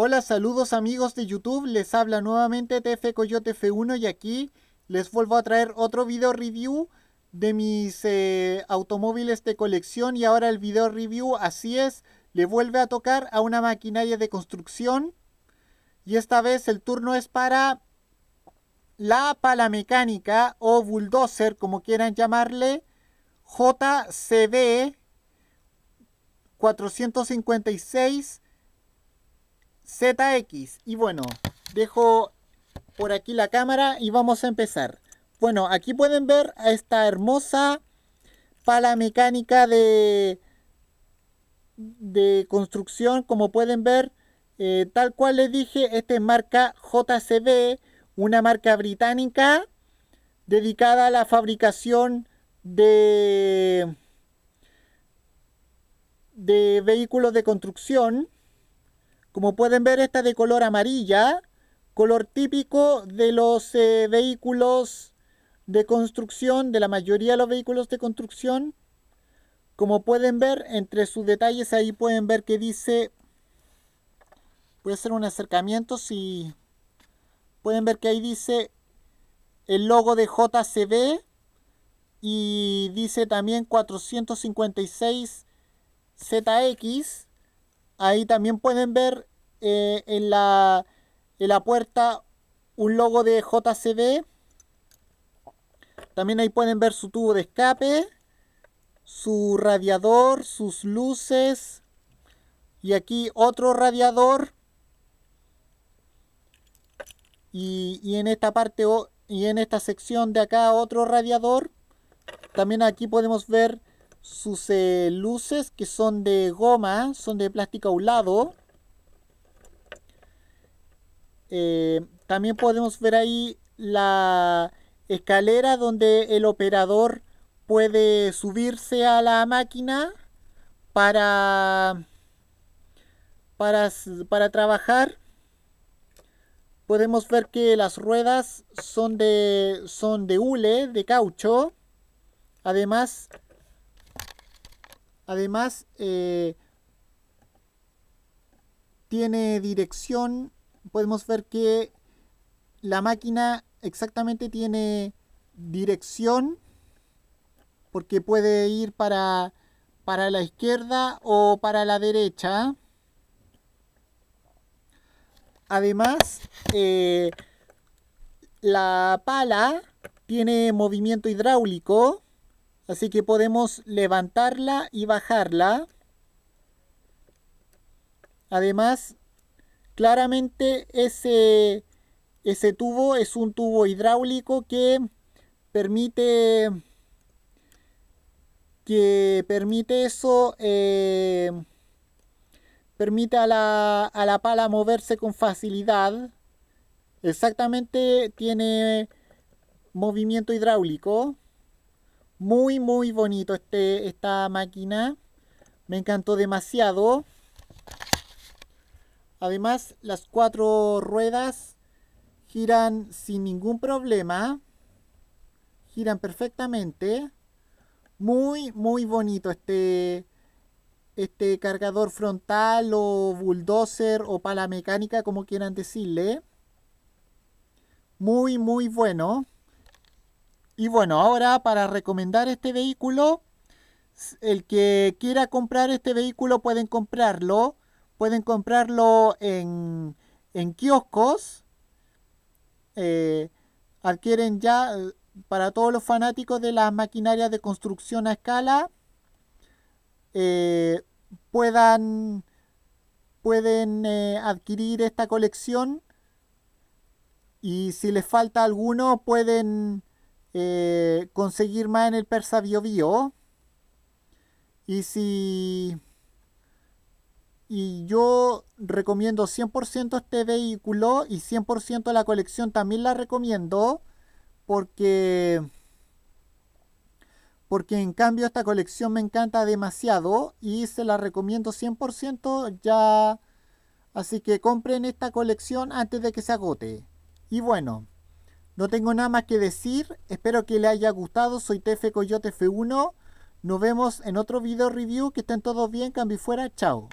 Hola, saludos amigos de YouTube, les habla nuevamente TF Coyote F1 y aquí les vuelvo a traer otro video review de mis eh, automóviles de colección y ahora el video review, así es, le vuelve a tocar a una maquinaria de construcción y esta vez el turno es para la palamecánica mecánica o bulldozer, como quieran llamarle, JCB 456 ZX. Y bueno, dejo por aquí la cámara y vamos a empezar. Bueno, aquí pueden ver a esta hermosa pala mecánica de, de construcción. Como pueden ver, eh, tal cual les dije, esta es marca JCB, una marca británica dedicada a la fabricación de, de vehículos de construcción. Como pueden ver, esta de color amarilla, color típico de los eh, vehículos de construcción, de la mayoría de los vehículos de construcción. Como pueden ver, entre sus detalles ahí pueden ver que dice, puede ser hacer un acercamiento si pueden ver que ahí dice el logo de JCB y dice también 456 ZX Ahí también pueden ver eh, en, la, puerta un logo de JCB. También ahí pueden ver su tubo de escape, su radiador, sus luces. Y aquí otro radiador. Y, y, en esta parte y en esta sección de acá otro radiador. También aquí podemos ver sus eh, luces que son de goma, son de plástico a un lado. Eh, también podemos ver ahí la escalera donde el operador puede subirse a la máquina para, para, trabajar. Podemos ver que las ruedas son de, son de hule, de caucho. Además, Además, eh, tiene dirección. Podemos ver que la máquina exactamente tiene dirección porque puede ir para, la izquierda o para la derecha. Además, eh, la pala tiene movimiento hidráulico Así que podemos levantarla y bajarla. Además, claramente ese, ese tubo es un tubo hidráulico que permite que permite eso eh, permite a la, a la pala moverse con facilidad exactamente tiene movimiento hidráulico muy, muy bonito este, esta máquina. Me encantó demasiado. Además, las cuatro ruedas giran sin ningún problema. Giran perfectamente. Muy, muy bonito este, este cargador frontal o bulldozer o pala mecánica, como quieran decirle. Muy, muy bueno. Y bueno, ahora para recomendar este vehículo, el que quiera comprar este vehículo pueden comprarlo. Pueden comprarlo en, kioscos. Eh, adquieren ya eh, para todos los fanáticos de las maquinarias de construcción a escala. Eh, puedan pueden adquirir esta colección y si les falta alguno pueden eh, conseguir más en el persa bio bio y si y yo recomiendo 100% este vehículo y 100% la colección también la recomiendo porque porque en cambio esta colección me encanta demasiado y se la recomiendo 100% ya así que compren esta colección antes de que se agote y bueno no tengo nada más que decir. Espero que le haya gustado. Soy Tefe Coyote F1. Nos vemos en otro video review. Que estén todos bien. Cambi fuera. Chao.